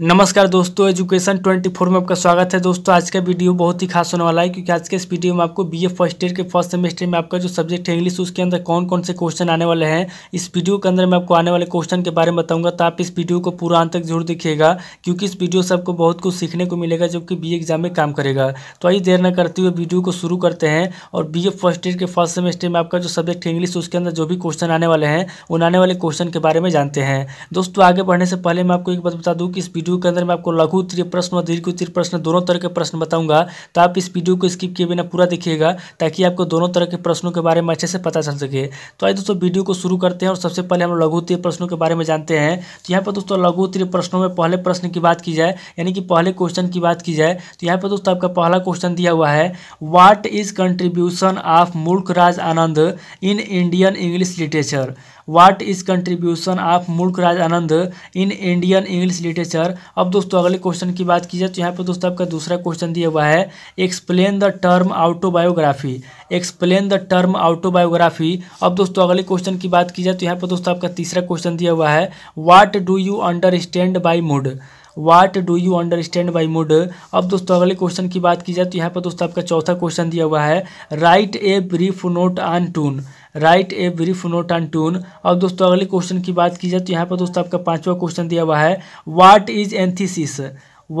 नमस्कार दोस्तों एजुकेशन 24 में आपका स्वागत है दोस्तों आज का वीडियो बहुत ही खास होने वाला है क्योंकि आज के इस वीडियो में आपको बीए फर्स्ट ईयर के फर्स्ट सेमेस्टर में आपका जो सब्जेक्ट है इंग्लिश उसके अंदर कौन कौन से क्वेश्चन आने वाले हैं इस वीडियो के अंदर मैं आपको आने वाले क्वेश्चन के बारे में बताऊंगा तो आप इस वीडियो को पूरा अंत तक जरूर देखिएगा क्योंकि इस वीडियो से आपको बहुत कुछ सीखने को मिलेगा जो कि बी एग्जाम में काम करेगा तो आइए देर न करते हुए वीडियो को शुरू करते हैं और बी फर्स्ट ईयर के फर्स्ट सेमेस्टर में आपका जो सब्जेक्ट है इंग्लिश उसके अंदर जो भी क्वेश्चन आने वाले हैं उन आने वाले क्वेश्चन के बारे में जानते हैं दोस्तों आगे बढ़ने से पहले मैं आपको एक बात बता दूँ कि इस वीडियो के अंदर मैं आपको लघु उत्तरीय प्रश्न और दीर्घ उत्तरीय प्रश्न दोनों तरह के प्रश्न बताऊंगा तो आप इस वीडियो को स्किप किए बिना पूरा देखिएगा ताकि आपको दोनों तरह के प्रश्नों के बारे में अच्छे से पता चल सके तो आइए दोस्तों वीडियो को शुरू करते हैं और सबसे पहले हम लघु उत्तरीय प्रश्नों के बारे में जानते हैं तो यहाँ पर दोस्तों लघु उत्तरीय प्रश्नों में पहले प्रश्न की बात की जाए यानी कि पहले क्वेश्चन की बात की जाए तो यहाँ पर दोस्तों आपका पहला क्वेश्चन दिया हुआ है what is contribution of Mulk Anand in Indian English literature what is contribution of Mulk Raj Anand in Indian English literature अब दोस्तों अगले क्वेश्चन की बात की जाए तो यहाँ पर दोस्तों आपका दूसरा क्वेश्चन दिया हुआ है explain the term autobiography explain the term autobiography अब दोस्तों अगले क्वेश्चन की बात की जाए तो यहाँ पर दोस्तों आपका तीसरा क्वेश्चन दिया हुआ है what do you understand by mood what do you understand by mood अब दोस्तों अगले क्वेश्चन की बात की जाए तो यहाँ पर दोस्तों आपका चौथा क्वेश्चन दिया हुआ है write a brief note on toon write a brief note on toon अब दोस्तों अगले क्वेश्चन की बात की जाए तो यहाँ पर दोस्तों आपका पांचवा क्वेश्चन दिया हुआ है वाट इज एंथीसिस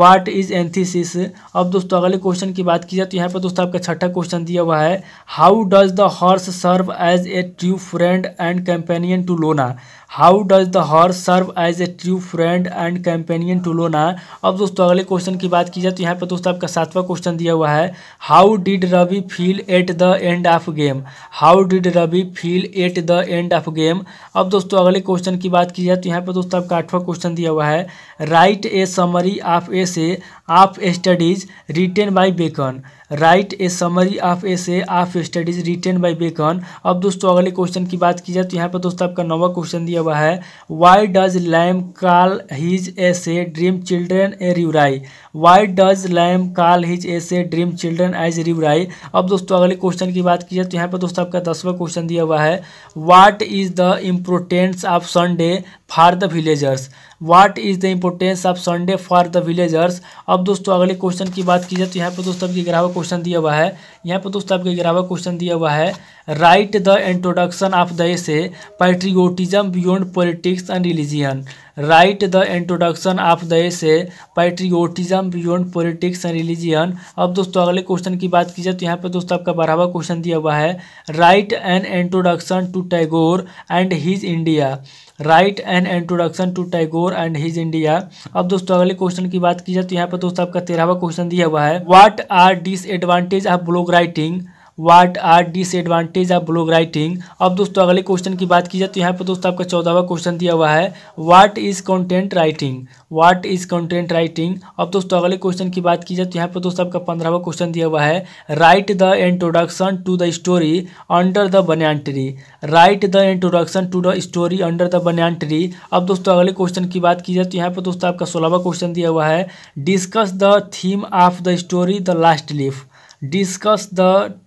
वाट इज एंथीसिस अब दोस्तों अगले क्वेश्चन की बात की जाए तो यहाँ पर दोस्तों आपका छठा क्वेश्चन दिया हुआ है how does the horse serve as a true friend and companion to Lona how does the horse serve as a true friend and companion to Lona अब दोस्तों अगले क्वेश्चन की बात की जाए तो यहाँ पर दोस्तों आपका सातवां क्वेश्चन दिया हुआ है how did Ravi feel at the end of game how did Ravi feel at the end of game अब दोस्तों अगले क्वेश्चन की बात की जाए तो यहाँ पर दोस्तों आपका आठवां क्वेश्चन दिया हुआ है write a summary of essay of studies written by Bacon write a summary of essay of studies written by Bacon अब दोस्तों अगले क्वेश्चन की बात की जाए तो यहाँ पर दोस्तों आपका नौवा क्वेश्चन दिया हुआ है why does Lamb call his essay dream children a reverie why does Lamb call his essay dream children as रिवराई अब दोस्तों अगले क्वेश्चन की बात की जाए तो यहाँ पर दोस्तों आपका दसवा क्वेश्चन दिया हुआ है what is the importance of Sunday for the villagers what is the importance of Sunday for the villagers अब दोस्तों अगले क्वेश्चन की बात की जाए तो यहाँ पर दोस्तों आपके ग्यारहवा क्वेश्चन दिया हुआ है यहाँ पर दोस्तों आपके ग्यारहवा क्वेश्चन दिया हुआ है write the introduction of the essay patriotism beyond politics and religion write the introduction of the essay patriotism beyond politics and religion अब दोस्तों अगले क्वेश्चन की बात की जाए तो यहाँ पे दोस्तों आपका बारहवा क्वेश्चन दिया हुआ है write an introduction to Tagore and his India write an introduction to Tagore and his India अब दोस्तों अगले क्वेश्चन की बात की जाए तो यहाँ पर दोस्तों आपका तेरहवा क्वेश्चन दिया हुआ है what are disadvantage of blog writing what are disadvantage of blog writing अब दोस्तों अगले क्वेश्चन की बात की जाए तो यहाँ पर दोस्तों आपका चौदहवा क्वेश्चन दिया हुआ है what is content writing what is content writing अब दोस्तों अगले क्वेश्चन की बात की जाए तो यहाँ पर दोस्तों आपका पंद्रहवा क्वेश्चन दिया हुआ है write the introduction to the story under the banyan tree write the introduction to the story under the banyan tree अब दोस्तों अगले क्वेश्चन की बात की जाए तो यहाँ पर दोस्तों आपका सोलहवा क्वेश्चन दिया हुआ है discuss the theme of the story the last leaf discuss the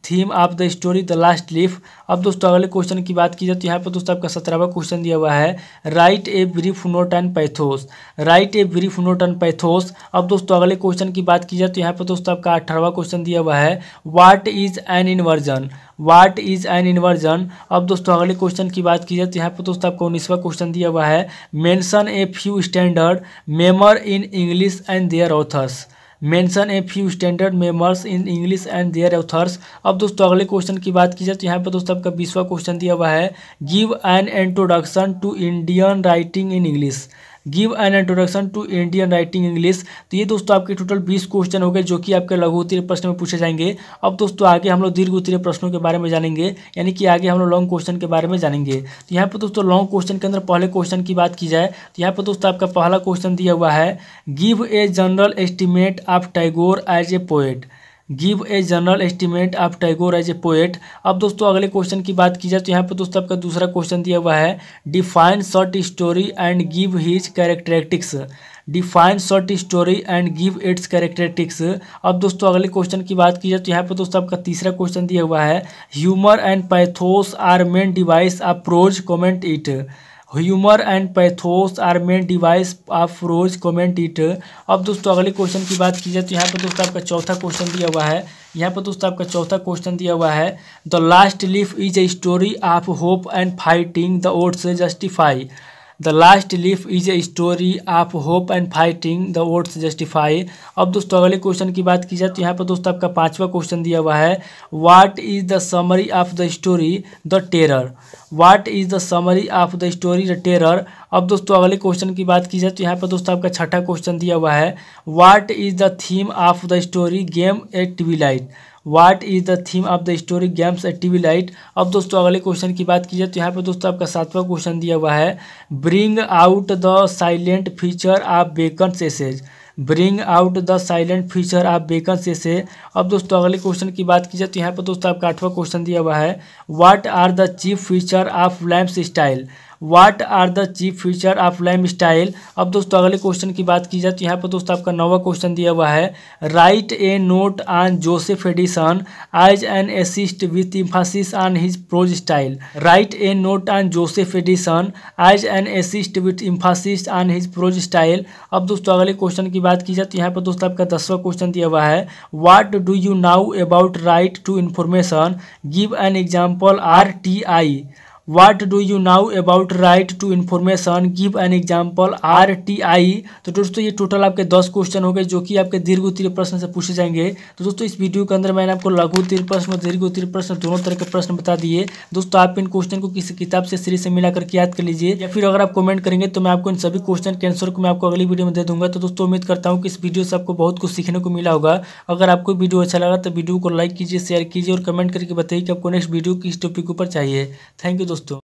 theme of the story the last leaf अब दोस्तों अगले क्वेश्चन की बात की जाए तो यहाँ पर दोस्तों आपका सत्रहवा क्वेश्चन दिया हुआ है write a brief note and pathos write a brief note and pathos अब दोस्तों अगले क्वेश्चन की बात की जाए तो यहाँ पर दोस्तों आपका अठारहवा क्वेश्चन दिया हुआ है what is an inversion what is an inversion अब दोस्तों अगले क्वेश्चन की बात की जाए तो यहाँ पर दोस्तों आपका उन्नीसवा क्वेश्चन दिया हुआ है mention a few standard memoir in English and their authors mention a few standard memoirs in English and their authors अब दोस्तों अगले क्वेश्चन की बात की जाए तो यहाँ पर दोस्तों आपका बीसवा क्वेश्चन दिया हुआ है give an introduction to Indian writing in English give an introduction to Indian writing English तो ये दोस्तों आपके टोटल बीस क्वेश्चन हो गए जो कि आपके लघु उत्तरीय प्रश्न में पूछे जाएंगे अब दोस्तों आगे हम लोग दीर्घ उत्तरीय प्रश्नों के बारे में जानेंगे यानी कि आगे हम लोग लॉन्ग क्वेश्चन के बारे में जानेंगे तो यहाँ पर दोस्तों लॉन्ग क्वेश्चन के अंदर पहले क्वेश्चन की बात की जाए तो यहाँ पर दोस्तों आपका पहला क्वेश्चन दिया हुआ है give a general estimate of Tagore as a poet give a general estimate of Tagore as a poet अब दोस्तों अगले क्वेश्चन की बात की जाए तो यहाँ पर दोस्तों आपका दूसरा क्वेश्चन दिया हुआ है define short story and give his characteristics define short story and give its characteristics अब दोस्तों अगले क्वेश्चन की बात की जाए तो यहाँ पर दोस्तों आपका तीसरा क्वेश्चन दिया हुआ है humour and pathos are main device approach prose it humour and pathos are main device of rose comment it अब दोस्तों अगले क्वेश्चन की बात की जाए तो यहाँ पर दोस्तों आपका चौथा क्वेश्चन दिया हुआ है यहाँ पर दोस्तों आपका चौथा क्वेश्चन दिया हुआ है the last leaf is a story of hope and fighting the odds justify the last leaf is a story of hope and fighting the words justify अब दोस्तों अगले क्वेश्चन की बात की जाए तो यहाँ पर दोस्तों आपका पांचवा क्वेश्चन दिया हुआ है what is the summary of the story the terror what is the summary of the story the terror अब दोस्तों अगले क्वेश्चन की बात की जाए तो यहाँ पर दोस्तों आपका छठा क्वेश्चन दिया हुआ है what is the theme of the story game a light what is the theme of the story games at twilight अब दोस्तों अगले क्वेश्चन की बात की जाए तो यहाँ पे दोस्तों आपका सातवां क्वेश्चन दिया हुआ है bring out the salient feature of Bacon's essays bring out the salient feature of Bacon से अब दोस्तों अगले क्वेश्चन की बात की जाए तो यहाँ पर दोस्तों आपका आठवां क्वेश्चन दिया हुआ है what are the chief feature of Lamb's style what are the chief feature of Lamb's style अब दोस्तों अगले क्वेश्चन की बात की जाए तो यहाँ पर दोस्तों आपका नवा क्वेश्चन दिया हुआ है write a note on Joseph Addison as an essayist with emphasis on his prose style write a note on Joseph Addison as an essayist with emphasis on his prose style अब दोस्तों अगले question की बात की जाए तो यहाँ पर दोस्तों आपका दसवा क्वेश्चन दिया हुआ है what do you know about right to information give an example R T I what do you know about right to information give an example R T I तो दोस्तों ये टोटल आपके दस क्वेश्चन हो गए जो कि आपके दीर्घ उत्तरीय प्रश्न से पूछे जाएंगे तो दोस्तों इस वीडियो के अंदर मैंने आपको लघु उत्तरीय प्रश्न और दीर्घ उत्तरीय प्रश्न दोनों तरह के प्रश्न बता दिए दोस्तों आप इन क्वेश्चन को किसी किताब से सीरीज से मिला करके याद कर लीजिए या फिर अगर आप कमेंट करेंगे तो मैं आपको इन सभी क्वेश्चन के आंसर को मैं आपको अगली वीडियो में दे दूंगा तो दोस्तों उम्मीद करता हूँ कि इस वीडियो से आपको बहुत कुछ सीखने को मिला होगा अगर आपको वीडियो अच्छा लगा तो वीडियो को लाइक कीजिए शेयर कीजिए और कमेंट करके बताइए कि आपको नेक्स्ट वीडियो किस टॉपिक ऊपर चाहिए थैंक यू অসুস্থ